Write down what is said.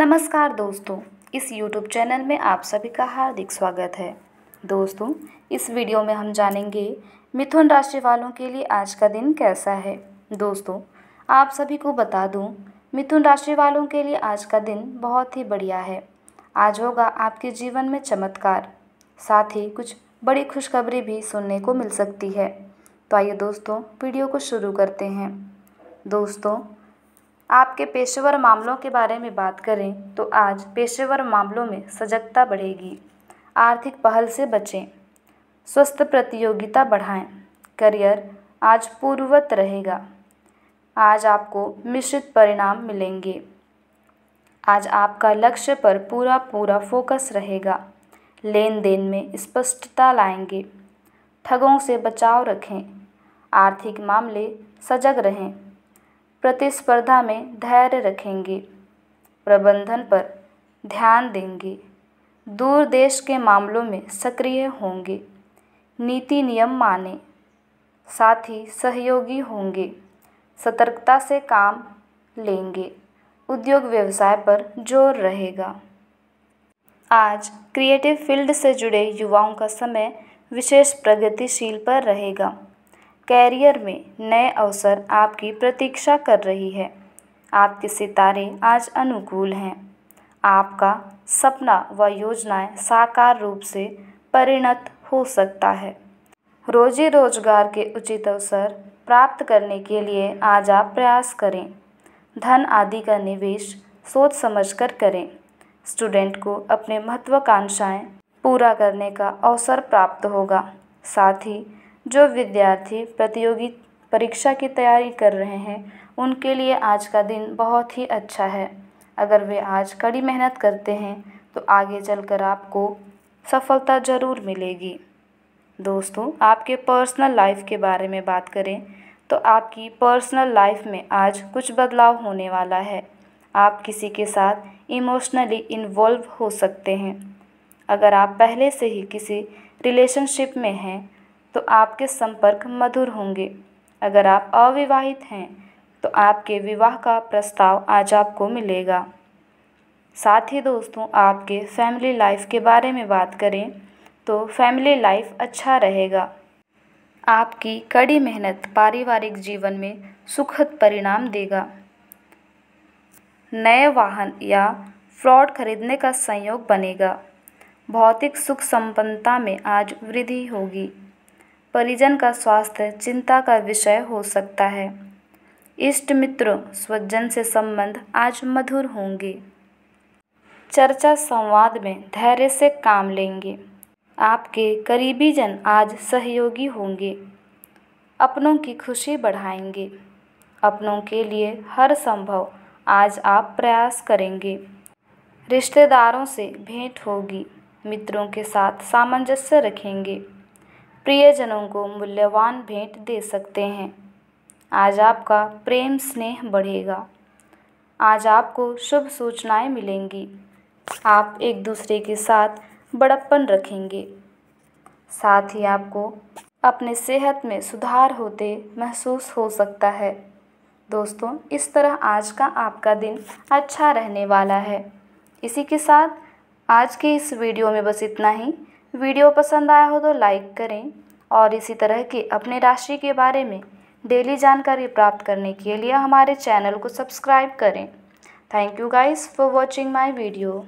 नमस्कार दोस्तों इस YouTube चैनल में आप सभी का हार्दिक स्वागत है दोस्तों इस वीडियो में हम जानेंगे मिथुन राशि वालों के लिए आज का दिन कैसा है दोस्तों आप सभी को बता दूं मिथुन राशि वालों के लिए आज का दिन बहुत ही बढ़िया है आज होगा आपके जीवन में चमत्कार साथ ही कुछ बड़ी खुशखबरी भी सुनने को मिल सकती है तो आइए दोस्तों वीडियो को शुरू करते हैं दोस्तों आपके पेशेवर मामलों के बारे में बात करें तो आज पेशेवर मामलों में सजगता बढ़ेगी आर्थिक पहल से बचें स्वस्थ प्रतियोगिता बढ़ाएं करियर आज पूर्ववत रहेगा आज आपको मिश्रित परिणाम मिलेंगे आज आपका लक्ष्य पर पूरा पूरा फोकस रहेगा लेन देन में स्पष्टता लाएंगे ठगों से बचाव रखें आर्थिक मामले सजग रहें प्रतिस्पर्धा में धैर्य रखेंगे प्रबंधन पर ध्यान देंगे दूर देश के मामलों में सक्रिय होंगे नीति नियम माने साथ ही सहयोगी होंगे सतर्कता से काम लेंगे उद्योग व्यवसाय पर जोर रहेगा आज क्रिएटिव फील्ड से जुड़े युवाओं का समय विशेष प्रगतिशील पर रहेगा कैरियर में नए अवसर आपकी प्रतीक्षा कर रही है आपके सितारे आज अनुकूल हैं आपका सपना व योजनाएं साकार रूप से परिणत हो सकता है रोजी रोजगार के उचित अवसर प्राप्त करने के लिए आज आप प्रयास करें धन आदि का निवेश सोच समझकर करें स्टूडेंट को अपने महत्वाकांक्षाएं पूरा करने का अवसर प्राप्त होगा साथ ही जो विद्यार्थी प्रतियोगी परीक्षा की तैयारी कर रहे हैं उनके लिए आज का दिन बहुत ही अच्छा है अगर वे आज कड़ी मेहनत करते हैं तो आगे चलकर आपको सफलता ज़रूर मिलेगी दोस्तों आपके पर्सनल लाइफ के बारे में बात करें तो आपकी पर्सनल लाइफ में आज कुछ बदलाव होने वाला है आप किसी के साथ इमोशनली इन्वॉल्व हो सकते हैं अगर आप पहले से ही किसी रिलेशनशिप में हैं तो आपके संपर्क मधुर होंगे अगर आप अविवाहित हैं तो आपके विवाह का प्रस्ताव आज आपको मिलेगा साथ ही दोस्तों आपके फैमिली लाइफ के बारे में बात करें तो फैमिली लाइफ अच्छा रहेगा आपकी कड़ी मेहनत पारिवारिक जीवन में सुखद परिणाम देगा नए वाहन या फ्रॉड खरीदने का संयोग बनेगा भौतिक सुख संपन्नता में आज वृद्धि होगी परिजन का स्वास्थ्य चिंता का विषय हो सकता है इष्ट मित्रों स्वजन से संबंध आज मधुर होंगे चर्चा संवाद में धैर्य से काम लेंगे आपके करीबी जन आज सहयोगी होंगे अपनों की खुशी बढ़ाएंगे अपनों के लिए हर संभव आज आप प्रयास करेंगे रिश्तेदारों से भेंट होगी मित्रों के साथ सामंजस्य रखेंगे प्रियजनों को मूल्यवान भेंट दे सकते हैं आज आपका प्रेम स्नेह बढ़ेगा आज आपको शुभ सूचनाएं मिलेंगी आप एक दूसरे के साथ बड़प्पन रखेंगे साथ ही आपको अपने सेहत में सुधार होते महसूस हो सकता है दोस्तों इस तरह आज का आपका दिन अच्छा रहने वाला है इसी के साथ आज के इस वीडियो में बस इतना ही वीडियो पसंद आया हो तो लाइक करें और इसी तरह के अपने राशि के बारे में डेली जानकारी प्राप्त करने के लिए हमारे चैनल को सब्सक्राइब करें thank you guys for watching my video